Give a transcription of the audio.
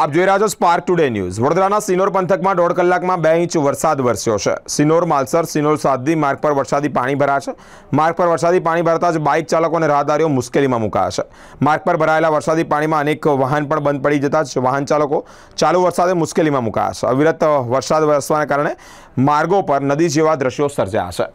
આજ Jayraj spark today news વડરાના સિનોર પંતક માં ઢોડ કલાક માં 2 ઇંચ વરસાદ વરસ્યો છે સિનોર માલસર સિનોલ સાધી માર્ક પર વરસાદી પાણી ભરા છે માર્ક પર વરસાદી પાણી ભરાતા જ બાઈક ચાલકો ને રાહદારીઓ મુશ્કેલી માં મુકા છે માર્ક પર ભરાયેલા વરસાદી પાણી માં અનેક વાહન પણ બંધ પડી જતા છે વાહન ચાલકો ચાલુ વરસાદે મુશ્કેલી માં મુકાયા છે અવિરત વરસાદ વરસવાના કારણે માર્ગો પર નદી જેવા દ્રશ્યો સર્જા છે